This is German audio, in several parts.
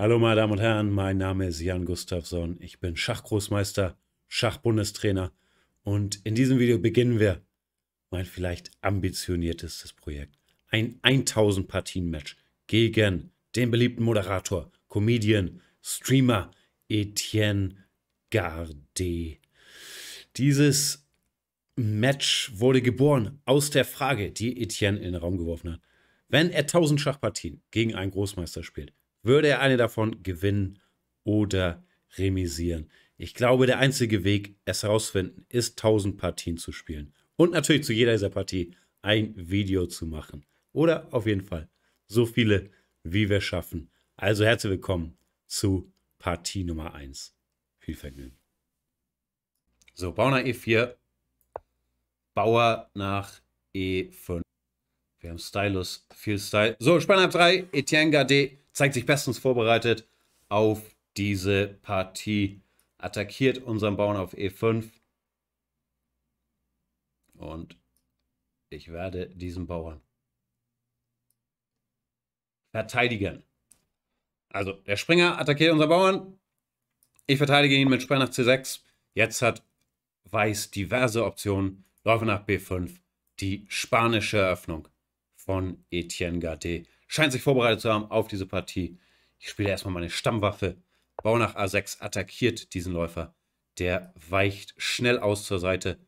Hallo, meine Damen und Herren, mein Name ist Jan Gustafsson. Ich bin Schachgroßmeister, Schachbundestrainer und in diesem Video beginnen wir mein vielleicht ambitioniertestes Projekt. Ein 1000-Partien-Match gegen den beliebten Moderator, Comedian, Streamer Etienne Gardet. Dieses Match wurde geboren aus der Frage, die Etienne in den Raum geworfen hat. Wenn er 1000 Schachpartien gegen einen Großmeister spielt, würde er eine davon gewinnen oder remisieren. Ich glaube, der einzige Weg, es herauszufinden, ist 1000 Partien zu spielen. Und natürlich zu jeder dieser Partie ein Video zu machen. Oder auf jeden Fall so viele, wie wir schaffen. Also herzlich willkommen zu Partie Nummer 1. Viel Vergnügen. So, e Bauer nach E4. Bauer nach E5. Wir haben Stylus, viel Style. So, Spanner 3, Etienne Gardet zeigt sich bestens vorbereitet auf diese Partie. Attackiert unseren Bauern auf E5. Und ich werde diesen Bauern verteidigen. Also der Springer attackiert unseren Bauern. Ich verteidige ihn mit Springer nach C6. Jetzt hat Weiß diverse Optionen. Läufe nach B5. Die spanische Eröffnung von Etienne Gade scheint sich vorbereitet zu haben auf diese Partie. Ich spiele erstmal meine Stammwaffe. Bau nach A6 attackiert diesen Läufer. Der weicht schnell aus zur Seite.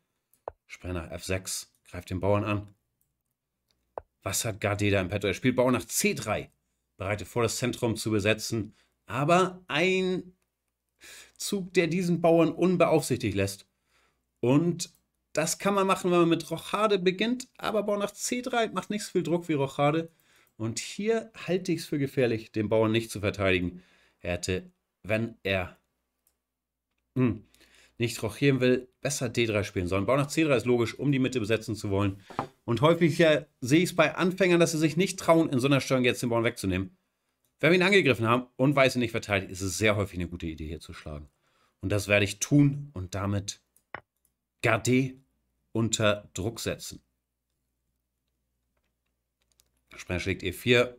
Springer nach F6, greift den Bauern an. Was hat da im Petto? Er spielt Bauer nach C3, bereitet vor, das Zentrum zu besetzen. Aber ein Zug, der diesen Bauern unbeaufsichtigt lässt. Und das kann man machen, wenn man mit Rochade beginnt. Aber Bauer nach C3 macht nicht so viel Druck wie Rochade. Und hier halte ich es für gefährlich, den Bauern nicht zu verteidigen. Er hätte, wenn er mh, hm, nicht rochieren will, besser D3 spielen sollen. Bau nach C3 ist logisch, um die Mitte besetzen zu wollen. Und häufig ja, sehe ich es bei Anfängern, dass sie sich nicht trauen, in so einer Steuerung jetzt den Bauern wegzunehmen. Wenn wir ihn angegriffen haben und weiß ihn nicht verteidigt, ist es sehr häufig eine gute Idee, hier zu schlagen. Und das werde ich tun und damit Gardé unter Druck setzen. Springer schlägt E4.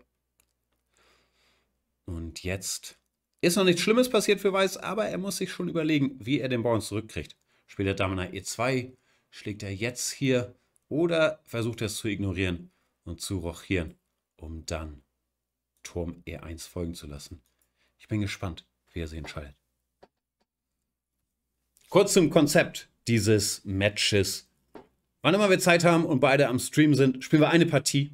Und jetzt ist noch nichts Schlimmes passiert für Weiß, aber er muss sich schon überlegen, wie er den Bauern zurückkriegt. Spielt er Dame nach E2, schlägt er jetzt hier oder versucht er es zu ignorieren und zu rochieren, um dann Turm E1 folgen zu lassen. Ich bin gespannt, wie er sich entscheidet. Kurz zum Konzept dieses Matches. Wann immer wir Zeit haben und beide am Stream sind, spielen wir eine Partie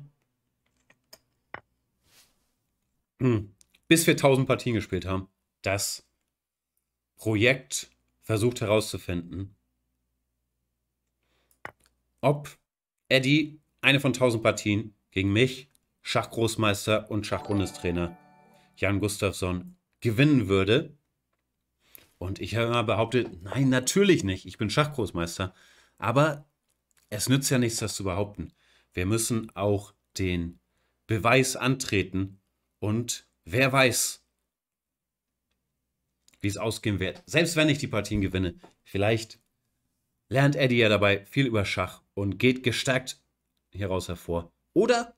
Hm. Bis wir 1000 Partien gespielt haben, das Projekt versucht herauszufinden, ob Eddie eine von 1000 Partien gegen mich, Schachgroßmeister und Schachbundestrainer Jan Gustafsson gewinnen würde. Und ich habe immer behauptet, nein, natürlich nicht, ich bin Schachgroßmeister. Aber es nützt ja nichts, das zu behaupten. Wir müssen auch den Beweis antreten, und wer weiß, wie es ausgehen wird. Selbst wenn ich die Partien gewinne, vielleicht lernt Eddie ja dabei viel über Schach und geht gestärkt hieraus hervor. Oder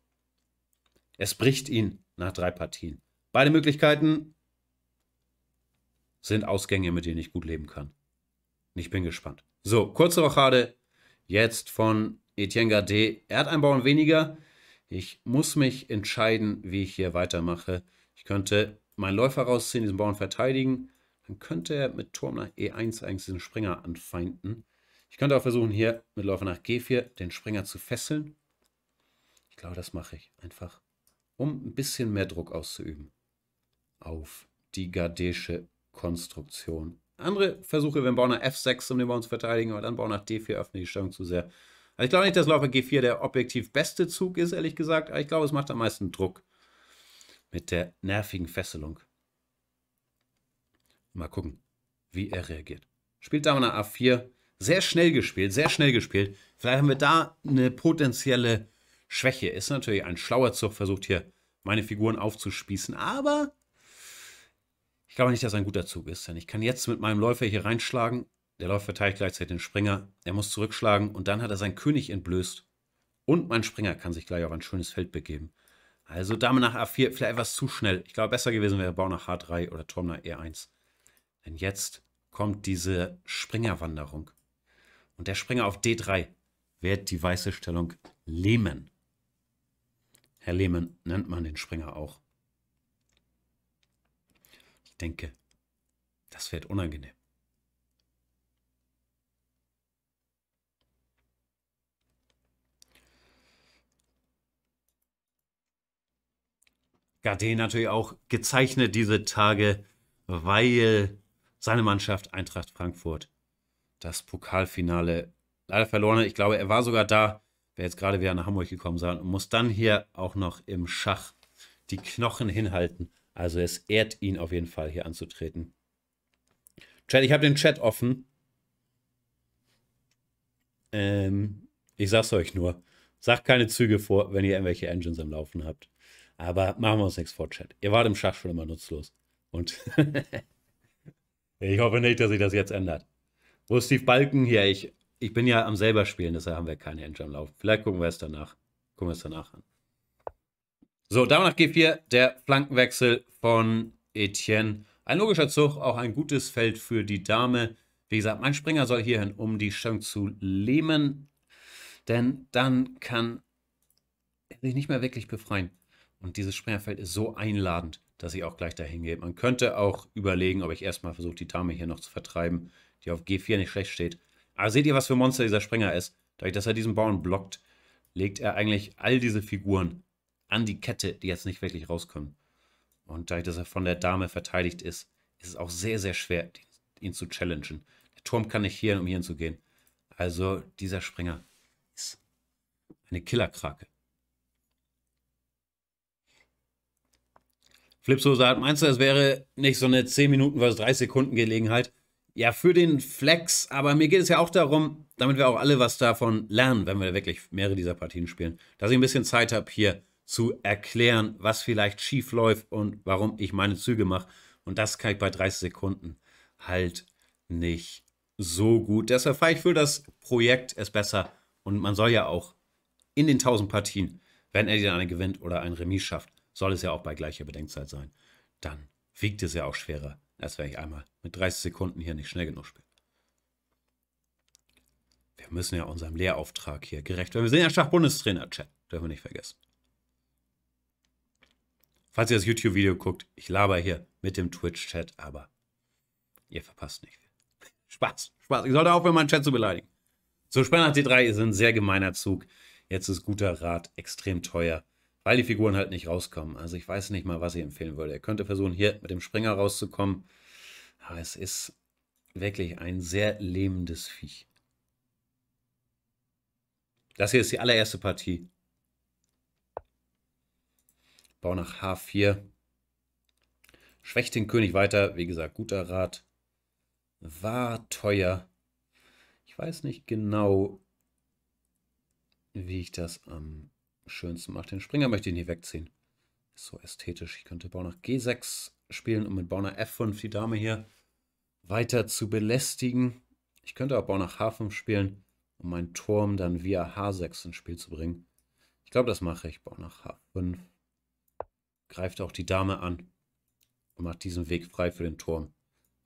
es bricht ihn nach drei Partien. Beide Möglichkeiten sind Ausgänge, mit denen ich gut leben kann. ich bin gespannt. So, kurze Rochade jetzt von Etienne Gardet. Er hat einen Bauern weniger. Ich muss mich entscheiden, wie ich hier weitermache. Ich könnte meinen Läufer rausziehen, diesen Bauern verteidigen. Dann könnte er mit Turm nach E1 eigentlich diesen Springer anfeinden. Ich könnte auch versuchen, hier mit Läufer nach G4 den Springer zu fesseln. Ich glaube, das mache ich einfach, um ein bisschen mehr Druck auszuüben. Auf die gardesche Konstruktion. Andere Versuche, wären Bauer nach F6, um den Bauern zu verteidigen, aber dann Bauer nach D4 öffnet die Stellung zu sehr. Also ich glaube nicht, dass Läufer G4 der objektiv beste Zug ist, ehrlich gesagt, aber ich glaube, es macht am meisten Druck mit der nervigen Fesselung. Mal gucken, wie er reagiert. Spielt Dame nach A4. Sehr schnell gespielt, sehr schnell gespielt. Vielleicht haben wir da eine potenzielle Schwäche. Ist natürlich ein schlauer Zug, versucht hier meine Figuren aufzuspießen, aber ich glaube nicht, dass es ein guter Zug ist, denn ich kann jetzt mit meinem Läufer hier reinschlagen der Läufer verteilt gleichzeitig den Springer. Er muss zurückschlagen und dann hat er seinen König entblößt. Und mein Springer kann sich gleich auf ein schönes Feld begeben. Also Dame nach A4, vielleicht etwas zu schnell. Ich glaube, besser gewesen wäre Bau nach H3 oder Turm nach E1. Denn jetzt kommt diese Springerwanderung. Und der Springer auf D3 wird die weiße Stellung Lehmann. Herr Lehmann nennt man den Springer auch. Ich denke, das wird unangenehm. Gade natürlich auch gezeichnet diese Tage, weil seine Mannschaft Eintracht Frankfurt das Pokalfinale leider verloren hat. Ich glaube, er war sogar da, wäre jetzt gerade wieder nach Hamburg gekommen sein und muss dann hier auch noch im Schach die Knochen hinhalten. Also es ehrt ihn auf jeden Fall hier anzutreten. Chat, ich habe den Chat offen. Ähm, ich sag's euch nur. Sagt keine Züge vor, wenn ihr irgendwelche Engines am Laufen habt. Aber machen wir uns nichts vor, Chat. Ihr wart im Schach schon immer nutzlos. Und ich hoffe nicht, dass sich das jetzt ändert. Wo ist Steve Balken? Hier, ich, ich bin ja am selber spielen, deshalb haben wir keine Engine am Laufen. Vielleicht gucken wir es danach. Gucken wir es danach an. So, danach geht hier der Flankenwechsel von Etienne. Ein logischer Zug, auch ein gutes Feld für die Dame. Wie gesagt, mein Springer soll hierhin, um die Chance zu lähmen. Denn dann kann er sich nicht mehr wirklich befreien. Und dieses Springerfeld ist so einladend, dass ich auch gleich dahin gehe. Man könnte auch überlegen, ob ich erstmal versuche, die Dame hier noch zu vertreiben, die auf G4 nicht schlecht steht. Aber seht ihr, was für ein Monster dieser Springer ist? Dadurch, dass er diesen Bauern blockt, legt er eigentlich all diese Figuren an die Kette, die jetzt nicht wirklich rauskommen. Und dadurch, dass er von der Dame verteidigt ist, ist es auch sehr, sehr schwer, ihn zu challengen. Der Turm kann nicht hier, um hier hinzugehen. Also dieser Springer ist eine Killerkrake. Flipsose sagt, meinst du, das wäre nicht so eine 10 Minuten vs 3 Sekunden Gelegenheit? Ja, für den Flex, aber mir geht es ja auch darum, damit wir auch alle was davon lernen, wenn wir wirklich mehrere dieser Partien spielen, dass ich ein bisschen Zeit habe, hier zu erklären, was vielleicht schief läuft und warum ich meine Züge mache. Und das kann ich bei 30 Sekunden halt nicht so gut. Deshalb fahre ich für das Projekt es besser. Und man soll ja auch in den 1000 Partien, wenn er die eine gewinnt oder ein Remis schafft, soll es ja auch bei gleicher Bedenkzeit sein, dann wiegt es ja auch schwerer, als wenn ich einmal mit 30 Sekunden hier nicht schnell genug spiele. Wir müssen ja unserem Lehrauftrag hier gerecht werden. Wir sind ja Schachbundestrainer-Chat, dürfen wir nicht vergessen. Falls ihr das YouTube-Video guckt, ich laber hier mit dem Twitch-Chat, aber ihr verpasst nicht viel. Spaß, Spaß. Ich sollte aufhören, meinen Chat zu beleidigen. So, Spanner c 3 ist ein sehr gemeiner Zug. Jetzt ist guter Rat extrem teuer weil die Figuren halt nicht rauskommen. Also ich weiß nicht mal, was ich empfehlen würde. Er könnte versuchen, hier mit dem Springer rauszukommen. Aber es ist wirklich ein sehr lähmendes Viech. Das hier ist die allererste Partie. Bau nach H4. Schwächt den König weiter. Wie gesagt, guter Rat. War teuer. Ich weiß nicht genau, wie ich das am schönsten macht. Den Springer möchte ich nicht wegziehen. Ist so ästhetisch. Ich könnte Bau nach G6 spielen, um mit Bau nach F5 die Dame hier weiter zu belästigen. Ich könnte auch Bau nach H5 spielen, um meinen Turm dann via H6 ins Spiel zu bringen. Ich glaube, das mache ich. Bau nach H5. Greift auch die Dame an und macht diesen Weg frei für den Turm.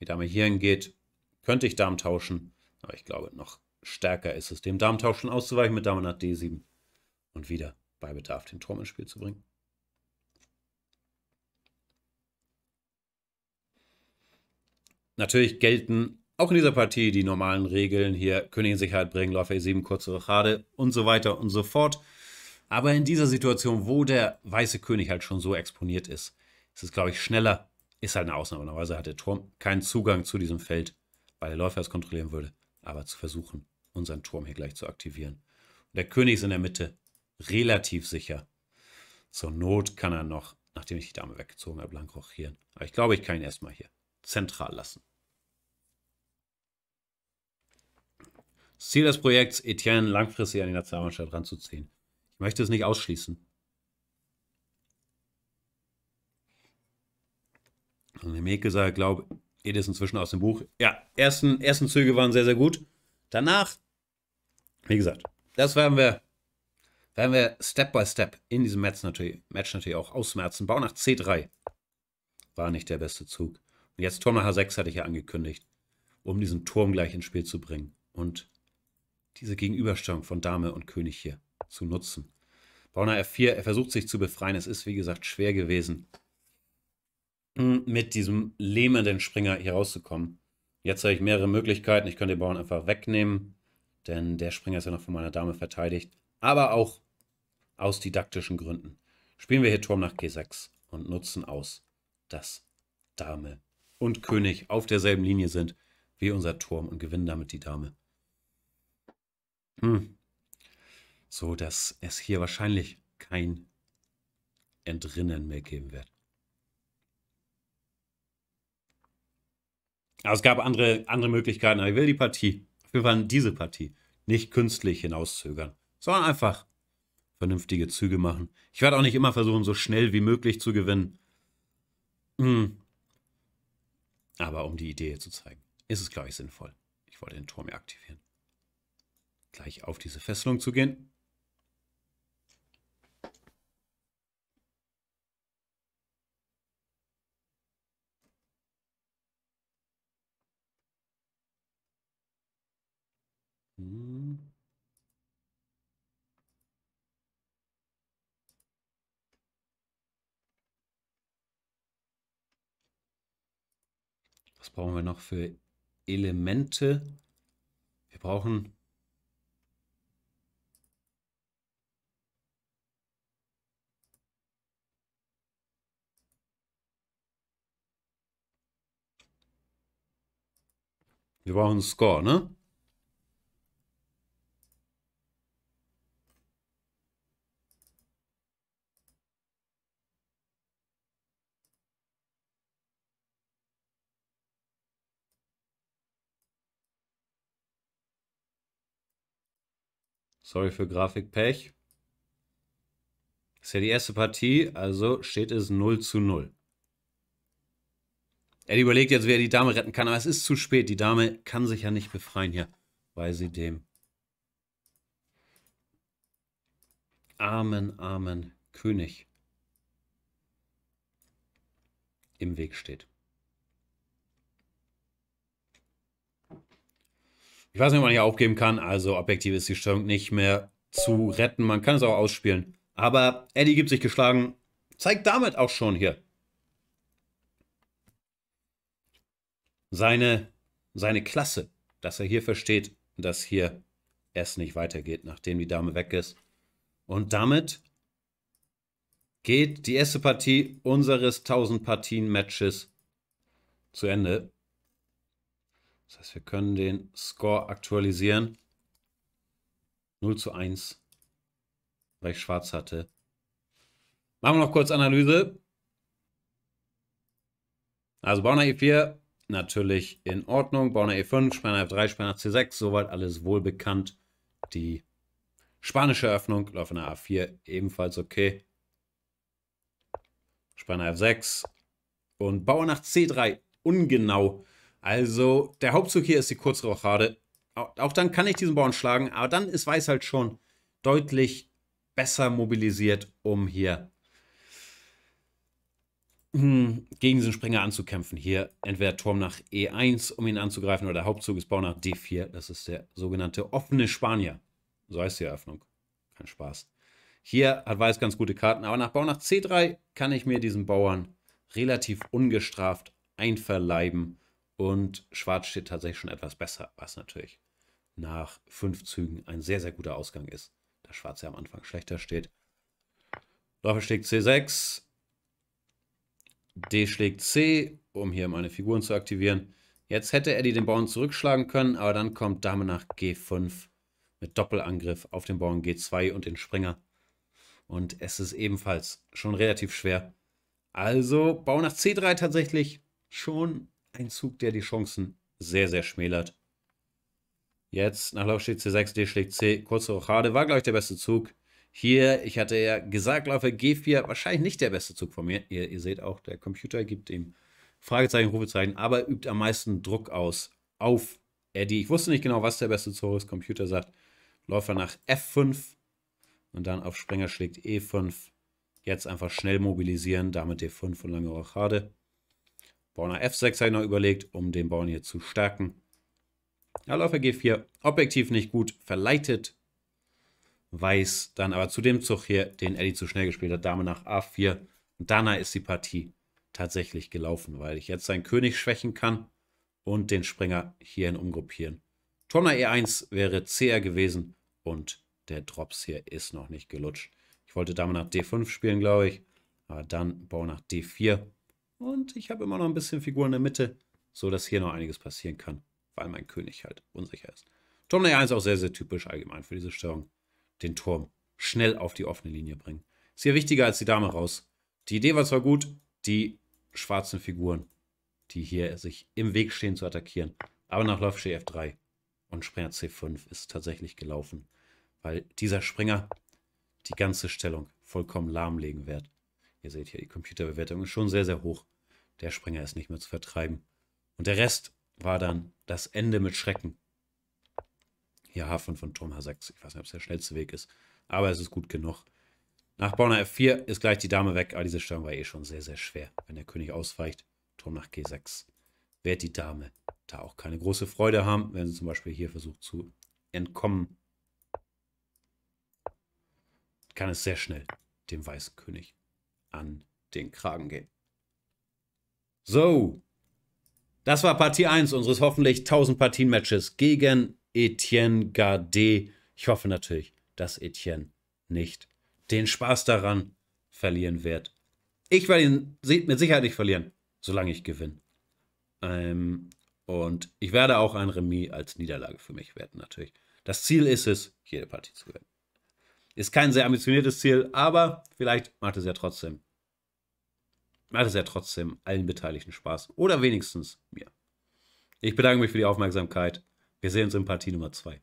Die Dame hierhin geht, könnte ich Damen tauschen, aber ich glaube, noch stärker ist es, dem Damen tauschen auszuweichen mit Dame nach D7 und wieder bei Bedarf den Turm ins Spiel zu bringen. Natürlich gelten auch in dieser Partie die normalen Regeln hier König in Sicherheit bringen, Läufer E7, kurze Rochade und so weiter und so fort. Aber in dieser Situation, wo der weiße König halt schon so exponiert ist, ist es, glaube ich, schneller. Ist halt eine Ausnahme. Normalerweise hat der Turm keinen Zugang zu diesem Feld, weil der Läufer es kontrollieren würde. Aber zu versuchen, unseren Turm hier gleich zu aktivieren. Und der König ist in der Mitte relativ sicher. Zur Not kann er noch, nachdem ich die Dame weggezogen habe, lang rochieren. Aber ich glaube, ich kann ihn erstmal hier zentral lassen. Das Ziel des Projekts, Etienne langfristig an die Nationalmannschaft ranzuziehen. Ich möchte es nicht ausschließen. Und Meke sah, glaube geht es inzwischen aus dem Buch. Ja, ersten, ersten Züge waren sehr, sehr gut. Danach, wie gesagt, das werden wir werden wir Step by Step in diesem Match natürlich, Match natürlich auch ausmerzen. Bau nach C3 war nicht der beste Zug. Und jetzt Turm nach H6 hatte ich ja angekündigt, um diesen Turm gleich ins Spiel zu bringen und diese Gegenüberstellung von Dame und König hier zu nutzen. Bau nach F4, er versucht sich zu befreien. Es ist, wie gesagt, schwer gewesen, hm, mit diesem lähmenden Springer hier rauszukommen. Jetzt habe ich mehrere Möglichkeiten. Ich könnte den Bauern einfach wegnehmen, denn der Springer ist ja noch von meiner Dame verteidigt. Aber auch aus didaktischen Gründen spielen wir hier Turm nach G6 und nutzen aus, dass Dame und König auf derselben Linie sind wie unser Turm und gewinnen damit die Dame. Hm. So dass es hier wahrscheinlich kein Entrinnen mehr geben wird. Aber es gab andere, andere Möglichkeiten, aber ich will die Partie, wir waren diese Partie nicht künstlich hinauszögern, sondern einfach vernünftige Züge machen. Ich werde auch nicht immer versuchen, so schnell wie möglich zu gewinnen. Hm. Aber um die Idee zu zeigen, ist es, glaube ich, sinnvoll. Ich wollte den Turm ja aktivieren. Gleich auf diese Fesselung zu gehen. Hm. Was brauchen wir noch für Elemente? Wir brauchen Wir brauchen einen Score, ne? Sorry für Grafikpech. ist ja die erste Partie, also steht es 0 zu 0. Eddie überlegt jetzt, wie er die Dame retten kann, aber es ist zu spät. Die Dame kann sich ja nicht befreien hier, weil sie dem armen, armen König im Weg steht. Ich weiß nicht, ob man hier aufgeben kann. Also objektiv ist die Störung nicht mehr zu retten. Man kann es auch ausspielen. Aber Eddie gibt sich geschlagen. Zeigt damit auch schon hier seine, seine Klasse, dass er hier versteht, dass hier es nicht weitergeht, nachdem die Dame weg ist. Und damit geht die erste Partie unseres 1000 Partien Matches zu Ende. Das heißt, wir können den Score aktualisieren. 0 zu 1, weil ich schwarz hatte. Machen wir noch kurz Analyse. Also Bauer E4 natürlich in Ordnung. Bauer E5, Spanner F3, Spanner C6, soweit alles wohl bekannt. Die spanische Eröffnung, Laufender A4 ebenfalls okay. Spanner F6 und Bauer nach C3 ungenau. Also der Hauptzug hier ist die Kurzrochade. Auch dann kann ich diesen Bauern schlagen, aber dann ist Weiß halt schon deutlich besser mobilisiert, um hier hm, gegen diesen Springer anzukämpfen. Hier entweder Turm nach E1, um ihn anzugreifen, oder der Hauptzug ist Bau nach D4. Das ist der sogenannte offene Spanier. So heißt die Eröffnung. Kein Spaß. Hier hat Weiß ganz gute Karten, aber nach Bau nach C3 kann ich mir diesen Bauern relativ ungestraft einverleiben und Schwarz steht tatsächlich schon etwas besser, was natürlich nach fünf Zügen ein sehr, sehr guter Ausgang ist, da Schwarz ja am Anfang schlechter steht. Läufer schlägt C6, D schlägt C, um hier meine Figuren zu aktivieren. Jetzt hätte Eddie den Bauern zurückschlagen können, aber dann kommt Dame nach G5 mit Doppelangriff auf den Bauern G2 und den Springer. Und es ist ebenfalls schon relativ schwer. Also Bau nach C3 tatsächlich schon ein Zug, der die Chancen sehr, sehr schmälert. Jetzt nach Laufsteg C6, D schlägt C, kurze Rochade, war glaube ich der beste Zug. Hier, ich hatte ja gesagt, Laufe G4, wahrscheinlich nicht der beste Zug von mir. Ihr, ihr seht auch, der Computer gibt ihm Fragezeichen, Rufezeichen, aber übt am meisten Druck aus auf Eddie. Ich wusste nicht genau, was der beste Zug ist. Computer sagt, Läufer nach F5 und dann auf Sprenger schlägt E5. Jetzt einfach schnell mobilisieren, damit D5 e und lange Rochade. Bauer F6 habe ich noch überlegt, um den Bauern hier zu stärken. Ja, Läufer G4, objektiv nicht gut, verleitet Weiß dann aber zu dem Zug hier, den Eddie zu schnell gespielt hat, Dame nach A4. Und danach ist die Partie tatsächlich gelaufen, weil ich jetzt seinen König schwächen kann und den Springer hierhin umgruppieren. Turm nach E1 wäre CR gewesen und der Drops hier ist noch nicht gelutscht. Ich wollte Dame nach D5 spielen, glaube ich, aber dann Bau nach D4 und ich habe immer noch ein bisschen Figuren in der Mitte, sodass hier noch einiges passieren kann, weil mein König halt unsicher ist. Turm D1 ist auch sehr, sehr typisch allgemein für diese Störung. Den Turm schnell auf die offene Linie bringen. Ist hier wichtiger als die Dame raus. Die Idee war zwar gut, die schwarzen Figuren, die hier sich im Weg stehen, zu attackieren. Aber nach Läufer F3 und Springer C5 ist tatsächlich gelaufen, weil dieser Springer die ganze Stellung vollkommen lahmlegen wird. Ihr seht hier, die Computerbewertung ist schon sehr, sehr hoch. Der Springer ist nicht mehr zu vertreiben. Und der Rest war dann das Ende mit Schrecken. Hier Hafen von Turm H6. Ich weiß nicht, ob es der schnellste Weg ist. Aber es ist gut genug. Nach Bonner F4 ist gleich die Dame weg. Aber diese Stellung war eh schon sehr, sehr schwer. Wenn der König ausweicht, Turm nach G6. Wird die Dame da auch keine große Freude haben, wenn sie zum Beispiel hier versucht zu entkommen. Kann es sehr schnell dem weißen König an den Kragen gehen. So, das war Partie 1 unseres hoffentlich 1000 Partien Matches gegen Etienne Gardet. Ich hoffe natürlich, dass Etienne nicht den Spaß daran verlieren wird. Ich werde ihn mit Sicherheit nicht verlieren, solange ich gewinne. Ähm, und ich werde auch ein Remis als Niederlage für mich werden, natürlich. Das Ziel ist es, jede Partie zu gewinnen. Ist kein sehr ambitioniertes Ziel, aber vielleicht macht es ja trotzdem macht es ja trotzdem allen Beteiligten Spaß. Oder wenigstens mir. Ich bedanke mich für die Aufmerksamkeit. Wir sehen uns in Partie Nummer 2.